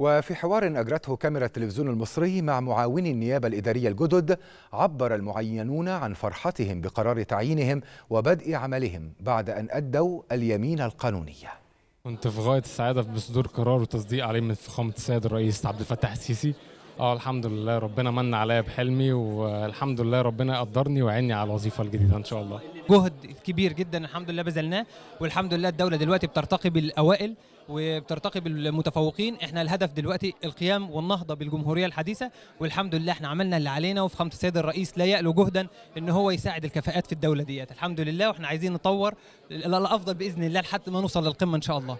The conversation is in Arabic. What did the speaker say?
وفي حوار أجرته كاميرا التلفزيون المصري مع معاوني النيابة الإدارية الجدد عبر المعينون عن فرحتهم بقرار تعيينهم وبدء عملهم بعد أن أدوا اليمين القانونية كنت في غاية السعادة بصدور قرار وتصديق عليه من فخامة السيد الرئيس عبد الفتاح السيسي اه الحمد لله ربنا من عليا بحلمي والحمد لله ربنا قدرني وعيني على الوظيفة الجديدة إن شاء الله جهد كبير جدا الحمد لله بذلناه والحمد لله الدوله دلوقتي بترتقي بالاوائل وبترتقي بالمتفوقين احنا الهدف دلوقتي القيام والنهضه بالجمهوريه الحديثه والحمد لله احنا عملنا اللي علينا وفخامه السيد الرئيس لا يألو جهدا ان هو يساعد الكفاءات في الدوله ديت الحمد لله واحنا عايزين نطور الافضل باذن الله لحد ما نوصل للقمه ان شاء الله